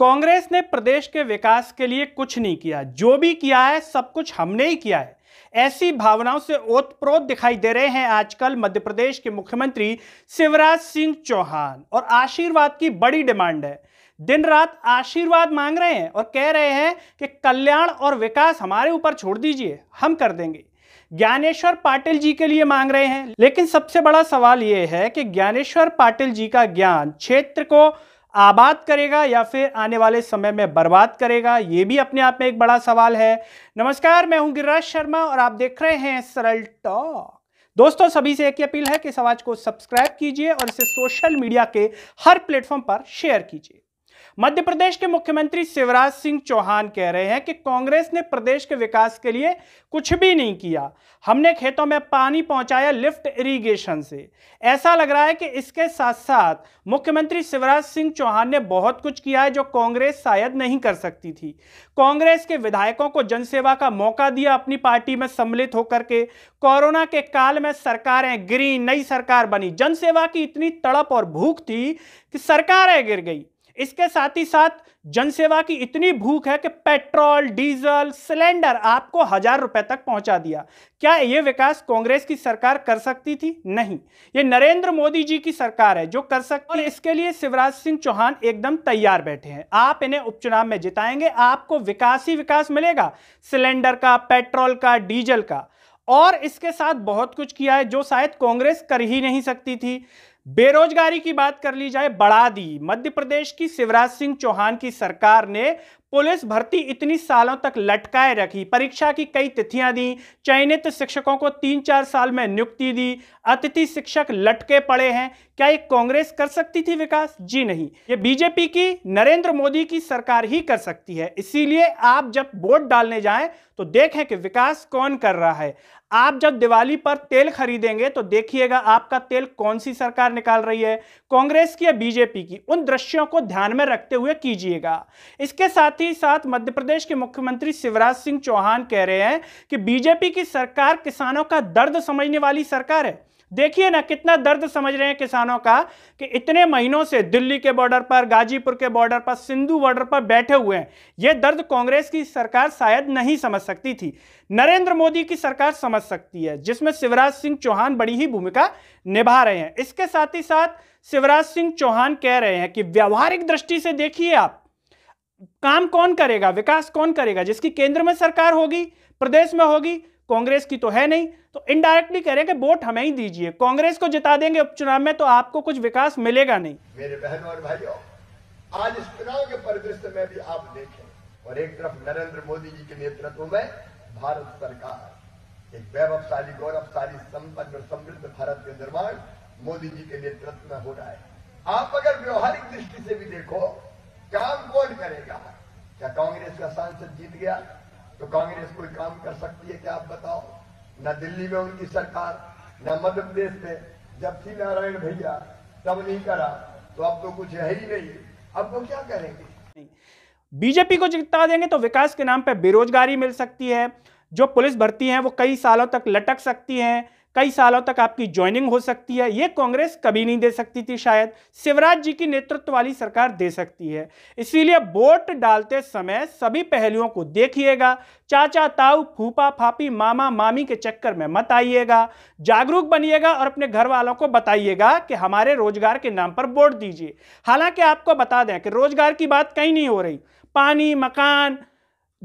कांग्रेस ने प्रदेश के विकास के लिए कुछ नहीं किया जो भी किया है सब कुछ हमने ही किया है ऐसी भावनाओं से ओतप्रोत दिखाई दे रहे हैं आजकल मध्य प्रदेश के मुख्यमंत्री शिवराज सिंह चौहान और आशीर्वाद की बड़ी डिमांड है दिन रात आशीर्वाद मांग रहे हैं और कह रहे हैं कि कल्याण और विकास हमारे ऊपर छोड़ दीजिए हम कर देंगे ज्ञानेश्वर पाटिल जी के लिए मांग रहे हैं लेकिन सबसे बड़ा सवाल यह है कि ज्ञानेश्वर पाटिल जी का ज्ञान क्षेत्र को आबाद करेगा या फिर आने वाले समय में बर्बाद करेगा ये भी अपने आप में एक बड़ा सवाल है नमस्कार मैं हूं गिरिराज शर्मा और आप देख रहे हैं सरल टॉक दोस्तों सभी से एक ही अपील है कि समाज को सब्सक्राइब कीजिए और इसे सोशल मीडिया के हर प्लेटफॉर्म पर शेयर कीजिए मध्य प्रदेश के मुख्यमंत्री शिवराज सिंह चौहान कह रहे हैं कि कांग्रेस ने प्रदेश के विकास के लिए कुछ भी नहीं किया हमने खेतों में पानी पहुंचाया लिफ्ट इरिगेशन से ऐसा लग रहा है कि इसके साथ साथ मुख्यमंत्री शिवराज सिंह चौहान ने बहुत कुछ किया है जो कांग्रेस शायद नहीं कर सकती थी कांग्रेस के विधायकों को जनसेवा का मौका दिया अपनी पार्टी में सम्मिलित होकर के कोरोना के काल में सरकारें गिरी नई सरकार बनी जनसेवा की इतनी तड़प और भूख थी कि सरकारें गिर गई इसके साथ ही साथ जनसेवा की इतनी भूख है कि पेट्रोल डीजल सिलेंडर आपको हजार रुपए तक पहुंचा दिया क्या यह विकास कांग्रेस की सरकार कर सकती थी नहीं ये नरेंद्र मोदी जी की सरकार है जो कर सकती और इसके लिए शिवराज सिंह चौहान एकदम तैयार बैठे हैं आप इन्हें उपचुनाव में जिताएंगे आपको विकास ही विकास मिलेगा सिलेंडर का पेट्रोल का डीजल का और इसके साथ बहुत कुछ किया है जो शायद कांग्रेस कर ही नहीं सकती थी बेरोजगारी की बात कर ली जाए बढ़ा दी मध्य प्रदेश की शिवराज सिंह चौहान की सरकार ने पुलिस भर्ती इतनी सालों तक लटकाए रखी परीक्षा की कई तिथियां दी चयनित शिक्षकों को तीन चार साल में नियुक्ति दी अतिथि शिक्षक लटके पड़े हैं क्या ये कांग्रेस कर सकती थी विकास जी नहीं ये बीजेपी की नरेंद्र मोदी की सरकार ही कर सकती है इसीलिए आप जब वोट डालने जाएं तो देखें कि विकास कौन कर रहा है आप जब दिवाली पर तेल खरीदेंगे तो देखिएगा आपका तेल कौन सी सरकार निकाल रही है कांग्रेस की या बीजेपी की उन दृश्यों को ध्यान में रखते हुए कीजिएगा इसके साथ ही ही साथ मध्य प्रदेश के मुख्यमंत्री शिवराज सिंह चौहान कह रहे हैं कि बीजेपी की सरकार किसानों का दर्द समझने वाली सरकार है देखिए ना कितना दर्द समझ रहे हैं किसानों का कि इतने महीनों से दिल्ली के बॉर्डर पर गाजीपुर के बॉर्डर पर सिंधु बॉर्डर पर बैठे हुए हैं यह दर्द कांग्रेस की सरकार शायद नहीं समझ सकती थी नरेंद्र मोदी की सरकार समझ सकती है जिसमें शिवराज सिंह चौहान बड़ी ही भूमिका निभा रहे हैं इसके साथ ही साथ शिवराज सिंह चौहान कह रहे हैं कि व्यवहारिक दृष्टि से देखिए आप काम कौन करेगा विकास कौन करेगा जिसकी केंद्र में सरकार होगी प्रदेश में होगी कांग्रेस की तो है नहीं तो इनडायरेक्टली कह रहे हैं कि वोट हमें ही दीजिए कांग्रेस को जिता देंगे उपचुनाव में तो आपको कुछ विकास मिलेगा नहीं मेरे बहनों और भाइयों आज इस चुनाव के परिदृश्य में भी आप देखें और एक तरफ नरेंद्र मोदी जी के नेतृत्व में भारत सरकार एक वैभवशाली गौरवशाली संपन्न और समृद्ध भारत के निर्माण मोदी जी के नेतृत्व में हो रहा है आप अगर व्यवहारिक दृष्टि से भी देखो काम कौन करेगा क्या कांग्रेस का सांसद जीत गया तो कांग्रेस कोई काम कर सकती है क्या आप बताओ न दिल्ली में उनकी सरकार न मध्य प्रदेश में जब थी नारायण भैया तब नहीं करा तो अब तो कुछ है ही नहीं अब वो क्या करेंगे बीजेपी को जिता देंगे तो विकास के नाम पर बेरोजगारी मिल सकती है जो पुलिस भर्ती हैं वो कई सालों तक लटक सकती हैं कई सालों तक आपकी ज्वाइनिंग हो सकती है ये कांग्रेस कभी नहीं दे सकती थी शायद शिवराज जी की नेतृत्व वाली सरकार दे सकती है इसीलिए वोट डालते समय सभी पहलुओं को देखिएगा चाचा ताऊ फूफा फापी मामा मामी के चक्कर में मत आइएगा जागरूक बनिएगा और अपने घर वालों को बताइएगा कि हमारे रोजगार के नाम पर वोट दीजिए हालांकि आपको बता दें कि रोजगार की बात कहीं नहीं हो रही पानी मकान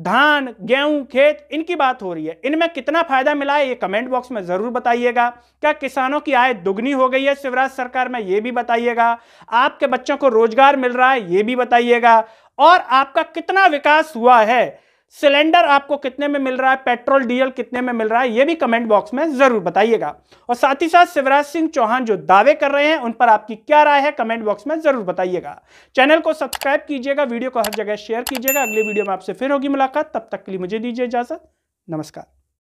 धान गेहूं खेत इनकी बात हो रही है इनमें कितना फायदा मिला है ये कमेंट बॉक्स में जरूर बताइएगा क्या किसानों की आय दुगनी हो गई है शिवराज सरकार में ये भी बताइएगा आपके बच्चों को रोजगार मिल रहा है ये भी बताइएगा और आपका कितना विकास हुआ है सिलेंडर आपको कितने में मिल रहा है पेट्रोल डीजल कितने में मिल रहा है ये भी कमेंट बॉक्स में जरूर बताइएगा और साथ ही साथ शिवराज सिंह चौहान जो दावे कर रहे हैं उन पर आपकी क्या राय है कमेंट बॉक्स में जरूर बताइएगा चैनल को सब्सक्राइब कीजिएगा वीडियो को हर जगह शेयर कीजिएगा अगले वीडियो में आपसे फिर होगी मुलाकात तब तक के लिए मुझे दीजिए इजाजत नमस्कार